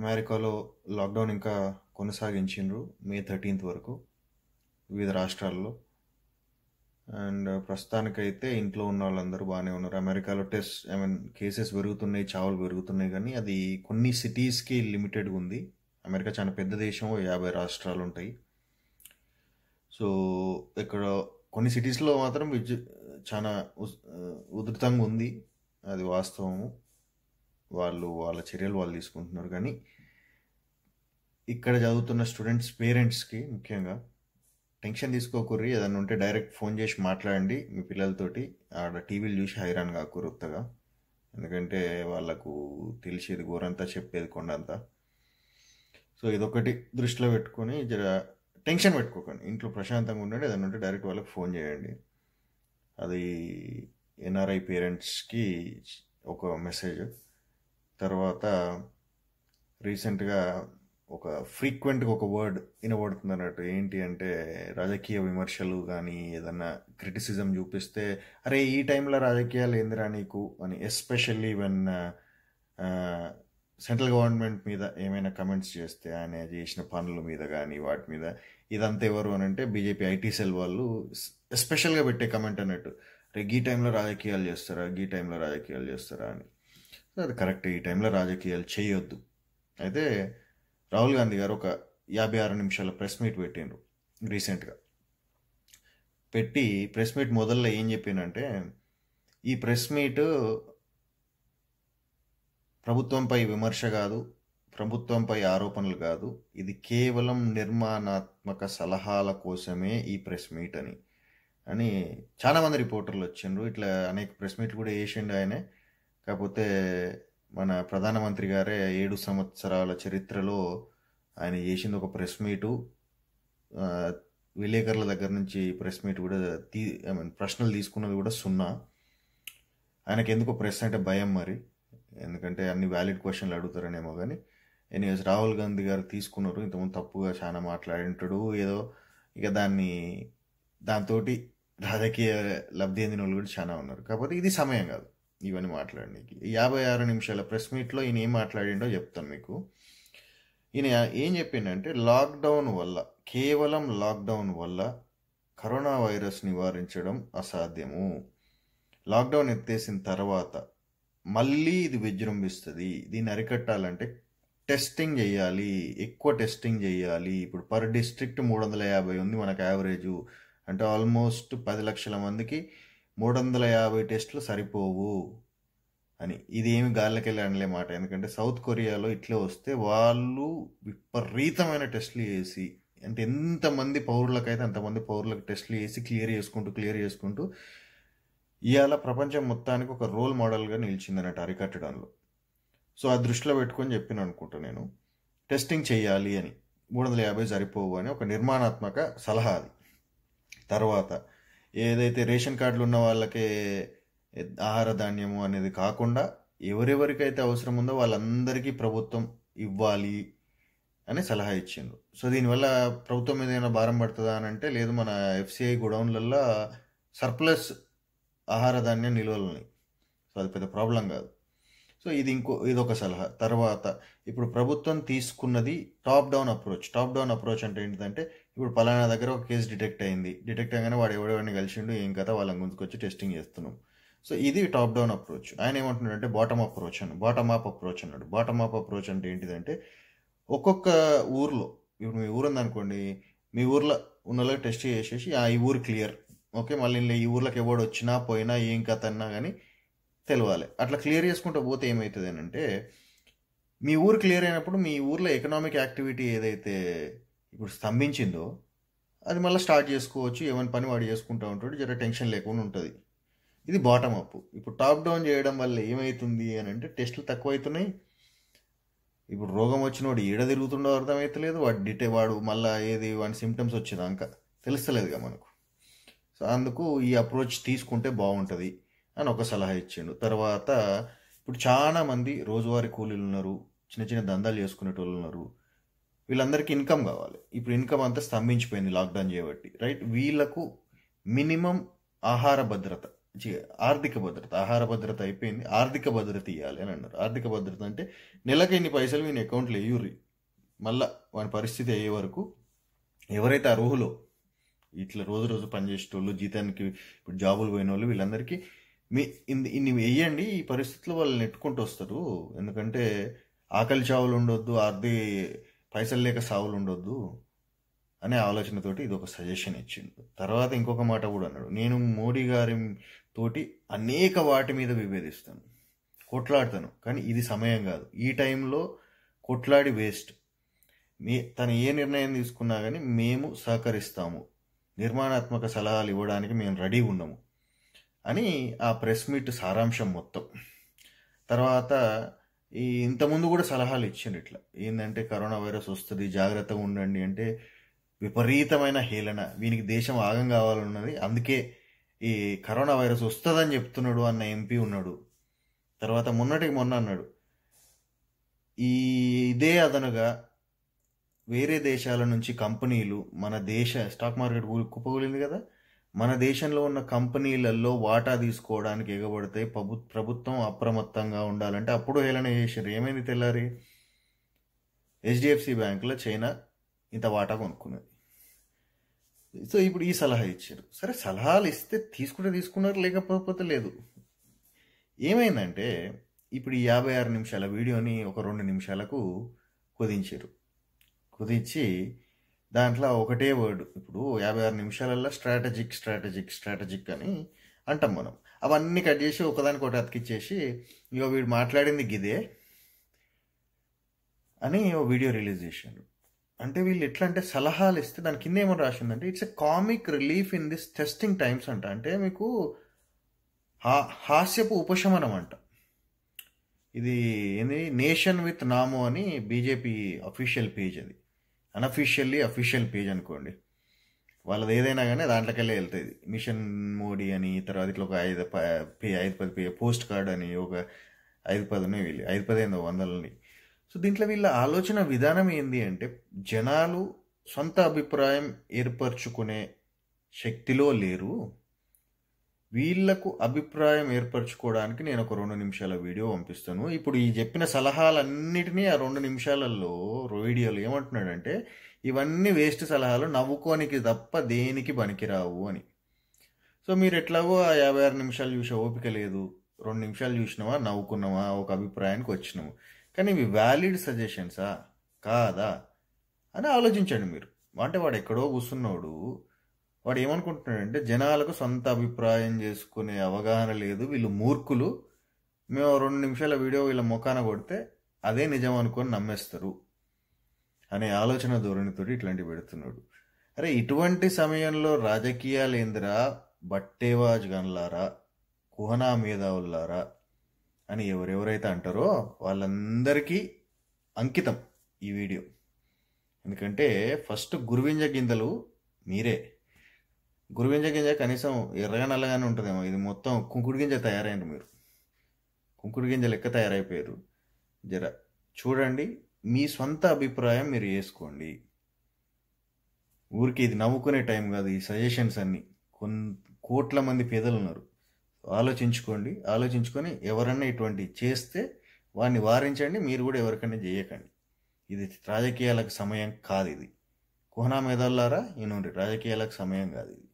అమెరికాలో లాక్డౌన్ ఇంకా కొనసాగించిండ్రు May thirteenth వరకు వివిధ రాష్ట్రాల్లో అండ్ ప్రస్తుతానికైతే ఇంట్లో ఉన్న వాళ్ళందరూ బాగానే ఉన్నారు అమెరికాలో టెస్ట్ ఐ మీన్ కేసెస్ పెరుగుతున్నాయి చావులు పెరుగుతున్నాయి కానీ అది కొన్ని సిటీస్కి లిమిటెడ్గా ఉంది అమెరికా చాలా పెద్ద దేశం యాభై రాష్ట్రాలు ఉంటాయి సో ఇక్కడ కొన్ని సిటీస్లో మాత్రం విద్యు చాలా ఉధృతంగా ఉంది అది వాస్తవము వాళ్ళు వాళ్ళ చర్యలు వాళ్ళు తీసుకుంటున్నారు కానీ ఇక్కడ చదువుతున్న స్టూడెంట్స్ పేరెంట్స్కి ముఖ్యంగా టెన్షన్ తీసుకోకూరి ఏదన్నా ఉంటే డైరెక్ట్ ఫోన్ చేసి మాట్లాడండి మీ పిల్లలతోటి ఆడ టీవీలు చూసి హైరాన్ కాకూరు వృత్తగా ఎందుకంటే వాళ్ళకు తెలిసేది గోరంతా చెప్పేది కొండంతా సో ఇదొకటి దృష్టిలో పెట్టుకొని జర టెన్షన్ పెట్టుకోకండి ఇంట్లో ప్రశాంతంగా ఉండండి ఏదన్నా ఉంటే డైరెక్ట్ వాళ్ళకి ఫోన్ చేయండి అది ఎన్ఆర్ఐ పేరెంట్స్కి ఒక మెసేజ్ తర్వాత రీసెంట్గా ఒక ఫ్రీక్వెంట్గా ఒక వర్డ్ వినబడుతుంది అన్నట్టు ఏంటి అంటే రాజకీయ విమర్శలు కానీ ఏదన్నా క్రిటిసిజం చూపిస్తే అరే ఈ టైంలో రాజకీయాలు ఏందిరా నీకు అని ఎస్పెషల్లీ వెన్ సెంట్రల్ గవర్నమెంట్ మీద ఏమైనా కమెంట్స్ చేస్తే ఆయన చేసిన పనుల మీద కానీ వాటి మీద ఇదంతా ఎవరు అని అంటే బీజేపీ ఐటీ సెల్ వాళ్ళు ఎస్పెషల్గా పెట్టే కమెంట్ అన్నట్టు అరే ఈ టైంలో రాజకీయాలు చేస్తారా ఈ టైంలో రాజకీయాలు చేస్తారా అని అది కరెక్ట్ ఈ టైంలో రాజకీయాలు చేయొద్దు అయితే రాహుల్ గాంధీ గారు ఒక యాభై ఆరు నిమిషాల ప్రెస్ మీట్ పెట్టిండ్రు రీసెంట్గా పెట్టి ప్రెస్ మీట్ మొదల్లో ఏం చెప్పిందంటే ఈ ప్రెస్ మీట్ ప్రభుత్వంపై విమర్శ కాదు ప్రభుత్వంపై ఆరోపణలు కాదు ఇది కేవలం నిర్మాణాత్మక సలహాల కోసమే ఈ ప్రెస్ మీట్ అని అని చాలామంది రిపోర్టర్లు వచ్చిండ్రు ఇట్లా అనేక ప్రెస్ మీట్లు కూడా వేసిండు ఆయనే కాకపోతే మన ప్రధానమంత్రి గారే ఏడు సంవత్సరాల చరిత్రలో ఆయన చేసింది ఒక ప్రెస్ మీటు విలేకరుల దగ్గర నుంచి ప్రెస్ మీట్ కూడా తీ ఐ మీన్ ప్రశ్నలు తీసుకున్నది కూడా సున్నా ఆయనకి ఎందుకో ప్రెస్ అంటే భయం మరి ఎందుకంటే అన్ని వ్యాలిడ్ క్వశ్చన్లు అడుగుతారనేమో కానీ ఎనీవేస్ రాహుల్ గాంధీ గారు తీసుకున్నారు ఇంతకుముందు తప్పుగా చాలా మాట్లాడింటాడు ఏదో ఇక దాన్ని దాంతో రాజకీయ లబ్ధి అందిన వాళ్ళు కూడా చాలా ఉన్నారు కాకపోతే ఇది సమయం కాదు ఇవన్నీ మాట్లాడడానికి యాభై ఆరు నిమిషాల ప్రెస్ మీట్లో ఈయన ఏం మాట్లాడిండో చెప్తాను మీకు ఈయన ఏం చెప్పిండంటే లాక్డౌన్ వల్ల కేవలం లాక్డౌన్ వల్ల కరోనా వైరస్ నివారించడం అసాధ్యము లాక్డౌన్ ఎత్తేసిన తర్వాత మళ్ళీ ఇది విజృంభిస్తుంది దీన్ని అరికట్టాలంటే టెస్టింగ్ చేయాలి ఎక్కువ టెస్టింగ్ చేయాలి ఇప్పుడు పర్ డిస్ట్రిక్ట్ మూడు వందల యాభై ఉంది మనకు యావరేజు అంటే ఆల్మోస్ట్ పది లక్షల మందికి మూడు వందల యాభై టెస్టులు సరిపోవు అని ఇదేమి అనలే మాట ఎందుకంటే సౌత్ కొరియాలో ఇట్లే వస్తే వాళ్ళు విపరీతమైన టెస్టులు చేసి అంటే ఎంతమంది పౌరులకైతే అంతమంది పౌరులకు టెస్టులు చేసి క్లియర్ చేసుకుంటూ క్లియర్ చేసుకుంటూ ఇవాళ ప్రపంచం మొత్తానికి ఒక రోల్ మోడల్గా నిలిచిందన్నట్టు అరికట్టడంలో సో ఆ దృష్టిలో పెట్టుకొని చెప్పిన అనుకుంటా నేను టెస్టింగ్ చేయాలి అని మూడు వందల యాభై సరిపోవు అని ఒక నిర్మాణాత్మక సలహా అది తర్వాత ఏదైతే రేషన్ కార్డులు ఉన్న వాళ్ళకి ఆహార ధాన్యము అనేది కాకుండా ఎవరెవరికైతే అవసరం ఉందో వాళ్ళందరికీ ప్రభుత్వం ఇవ్వాలి అని సలహా ఇచ్చిండ్రు సో దీనివల్ల ప్రభుత్వం ఏదైనా భారం పడుతుందా అని అంటే లేదు మన ఎఫ్సిఐ గొడౌన్లల్లో సర్ప్లస్ ఆహార ధాన్యం నిల్వలు ఉన్నాయి సో అది పెద్ద ప్రాబ్లం కాదు సో ఇది ఇంకో ఇది ఒక సలహా తర్వాత ఇప్పుడు ప్రభుత్వం తీసుకున్నది top down approach top down approach అంటే ఏంటంటే ఇప్పుడు పలానా దగ్గర ఒక కేసు డిటెక్ట్ అయింది డిటెక్ట్ అయ్యగానే వాడు ఎవడెవరిని కలిసిండు ఏం కదా వాళ్ళని గుంజుకొచ్చి టెస్టింగ్ చేస్తున్నాం సో ఇది టాప్ డౌన్ అప్రోచ్ ఆయన ఏమంటున్నాడంటే బాటమ్ అప్రోచ్ అని బాటమ్ అప్ అప్రోచ్ అన్నాడు బాటమ్ అప్ అప్రోచ్ అంటే ఏంటిదంటే ఒక్కొక్క ఊర్లో ఇప్పుడు మీ ఊరు ఉందనుకోండి మీ ఊర్లో ఉన్న టెస్ట్ చేసేసి ఆ ఈ ఊరు క్లియర్ ఓకే మళ్ళీ ఈ ఊర్లోకి ఎవడు వచ్చినా పోయినా ఏం కథ అన్నా కానీ తెలవాలి అట్లా క్లియర్ చేసుకుంటూ పోతే ఏమవుతుంది అంటే మీ ఊరు క్లియర్ అయినప్పుడు మీ ఊర్లో ఎకనామిక్ యాక్టివిటీ ఏదైతే ఇప్పుడు స్తంభించిందో అది మళ్ళీ స్టార్ట్ చేసుకోవచ్చు ఏమైనా పని వాడు చేసుకుంటూ ఉంటాడు జర టెన్షన్ లేకుండా ఉంటుంది ఇది బాటమ్ అప్ ఇప్పుడు టాప్ డౌన్ చేయడం వల్ల ఏమవుతుంది అని అంటే టెస్టులు తక్కువ అవుతున్నాయి ఇప్పుడు రోగం వచ్చినోడు ఈడ తిరుగుతుండో అర్థమవుతలేదు వాడు డిటే వాడు మళ్ళీ ఏది వాడి సిమ్టమ్స్ వచ్చేదాక తెలుస్తలేదుగా మనకు సో అందుకు ఈ అప్రోచ్ తీసుకుంటే బాగుంటుంది అని ఒక సలహా ఇచ్చిండు తర్వాత ఇప్పుడు చాలామంది రోజువారీ కూలీలు ఉన్నారు చిన్న చిన్న దందాలు చేసుకునేటోళ్ళు ఉన్నారు వీళ్ళందరికీ ఇన్కమ్ కావాలి ఇప్పుడు ఇన్కమ్ అంతా స్తంభించిపోయింది లాక్డౌన్ చేయబట్టి రైట్ వీళ్ళకు మినిమం ఆహార భద్రత ఆర్థిక భద్రత ఆహార భద్రత అయిపోయింది ఆర్థిక భద్రత ఇవ్వాలి అని అన్నారు ఆర్థిక భద్రత అంటే నెలకు ఎన్ని పైసలు మీ అకౌంట్లో వేయూరి మళ్ళా వాని పరిస్థితి అయ్యే వరకు ఎవరైతే అర్హులో ఇట్లా రోజు రోజు పనిచేసేటోళ్ళు జీతానికి ఇప్పుడు జాబులు పోయిన వాళ్ళు వీళ్ళందరికీ మీ ఇన్ని ఇన్ని వేయండి ఈ పరిస్థితులు వాళ్ళు నెట్టుకుంటూ వస్తారు ఎందుకంటే ఆకలి చావులు ఉండొద్దు ఆర్థిక పైసలు లేక సావులు ఉండొద్దు అనే ఆలోచనతోటి ఇది ఒక సజెషన్ ఇచ్చిండు తర్వాత ఇంకొక మాట కూడా అన్నాడు నేను మోడీ గారి తోటి అనేక వాటి మీద విభేదిస్తాను కొట్లాడతాను కానీ ఇది సమయం కాదు ఈ టైంలో కొట్లాడి వేస్ట్ మీ తను ఏ నిర్ణయం తీసుకున్నా కానీ మేము సహకరిస్తాము నిర్మాణాత్మక సలహాలు ఇవ్వడానికి మేము రెడీ ఉన్నాము అని ఆ ప్రెస్ మీట్ సారాంశం మొత్తం తర్వాత ఈ ఇంతకుముందు కూడా సలహాలు ఇచ్చాను ఇట్లా ఏంటంటే కరోనా వైరస్ వస్తుంది జాగ్రత్తగా ఉండండి అంటే విపరీతమైన హేళన వీనికి దేశం ఆగం కావాలన్నది అందుకే ఈ కరోనా వైరస్ వస్తుందని చెప్తున్నాడు అన్న ఎంపీ ఉన్నాడు తర్వాత మొన్నటికి మొన్న అన్నాడు ఈ ఇదే అదనగా వేరే దేశాల నుంచి కంపెనీలు మన దేశ స్టాక్ మార్కెట్ కుప్పగూలింది కదా మన దేశంలో ఉన్న కంపెనీలలో వాటా తీసుకోవడానికి ఎగబడితే ప్రభు ప్రభుత్వం అప్రమత్తంగా ఉండాలంటే అప్పుడు హేళన చేశారు ఏమైంది తెల్లారి హెచ్డిఎఫ్సి బ్యాంకులో చైనా ఇంత వాటా కొనుక్కున్నది సో ఇప్పుడు ఈ సలహా ఇచ్చారు సరే సలహాలు ఇస్తే తీసుకుంటే తీసుకున్నారు లేకపోతే లేదు ఏమైందంటే ఇప్పుడు ఈ యాభై ఆరు నిమిషాల వీడియోని ఒక రెండు నిమిషాలకు కుదించారు కుదించి దాంట్లో ఒకటే వర్డ్ ఇప్పుడు యాభై ఆరు నిమిషాలలో స్ట్రాటజిక్ స్ట్రాటజిక్ స్ట్రాటజిక్ అని అంటాం మనం అవన్నీ కట్ చేసి ఒకదానికి ఒకటి అతికిచ్చేసి ఇగో వీడు మాట్లాడింది గిదే అని ఓ వీడియో రిలీజ్ చేశారు అంటే వీళ్ళు ఎట్లా అంటే సలహాలు ఇస్తే దాని కింద ఏమో రాసిందంటే it's a comic relief in this testing times అంట అంటే మీకు హా హాస్యపు ఉపశమనం అంట ఇది ఏంది నేషన్ విత్ నామో అని బీజేపీ అఫీషియల్ పేజ్ అది అన్అఫీషియల్లీ అఫీషియల్ పేజ్ అనుకోండి వాళ్ళది ఏదైనా కానీ దాంట్లోకెళ్ళి వెళ్తుంది మిషన్ మోడీ అని తర్వాత ఇట్లా ఒక ఐదు పే ఐదు పది పే పోస్ట్ కార్డ్ అని ఒక ఐదు పది ఉన్నాయి వీళ్ళు ఐదు పది ఐదు వందలని సో దీంట్లో వీళ్ళ ఆలోచన విధానం ఏంది అంటే జనాలు సొంత అభిప్రాయం ఏర్పరచుకునే శక్తిలో లేరు వీళ్లకు అభిప్రాయం ఏర్పరచుకోవడానికి నేను ఒక రెండు నిమిషాల వీడియో పంపిస్తాను ఇప్పుడు ఈ చెప్పిన సలహాలన్నిటినీ ఆ రెండు నిమిషాలలో వీడియోలు ఏమంటున్నాడంటే ఇవన్నీ వేస్ట్ సలహాలు నవ్వుకోనికి తప్ప దేనికి పనికిరావు అని సో మీరు ఎట్లాగో ఆ యాభై ఆరు నిమిషాలు చూసే ఓపిక లేదు రెండు నిమిషాలు చూసినావా నవ్వుకున్నావా ఒక అభిప్రాయానికి వచ్చినావు కానీ ఇవి వ్యాలిడ్ సజెషన్సా కాదా అని ఆలోచించండి మీరు అంటే వాడు ఎక్కడో కూర్చున్నాడు వాడు ఏమనుకుంటున్నాడంటే జనాలకు సొంత అభిప్రాయం చేసుకునే అవగాహన లేదు వీళ్ళు మూర్ఖులు మేము రెండు నిమిషాల వీడియో వీళ్ళ ముఖాన కొడితే అదే నిజం అనుకొని నమ్మేస్తారు అనే ఆలోచన ధోరణితో ఇట్లాంటివి పెడుతున్నాడు అరే ఇటువంటి సమయంలో రాజకీయాలు ఏందిరా బట్టేవాజ్ గన్లారా కుహనా మేధావుల్లారా అని ఎవరెవరైతే అంటారో వాళ్ళందరికీ అంకితం ఈ వీడియో ఎందుకంటే ఫస్ట్ గురువింజ గిందలు మీరే గురిగింజ గింజ కనీసం ఎర్రగా నల్లగానే ఉంటుందేమో ఇది మొత్తం కుంకుడు గింజ తయారైంది మీరు కుంకుడు గింజ లెక్క తయారైపోయారు జర చూడండి మీ సొంత అభిప్రాయం మీరు వేసుకోండి ఊరికి ఇది నవ్వుకునే టైం కాదు ఈ సజెషన్స్ అన్నీ కొన్ కోట్ల మంది పేదలు ఉన్నారు ఆలోచించుకోండి ఆలోచించుకొని ఎవరన్నా ఇటువంటి చేస్తే వారిని వారించండి మీరు కూడా ఎవరికైనా చేయకండి ఇది రాజకీయాలకు సమయం కాదు ఇది కోహనా మేధల్లారా ఈయన రాజకీయాలకు సమయం కాదు ఇది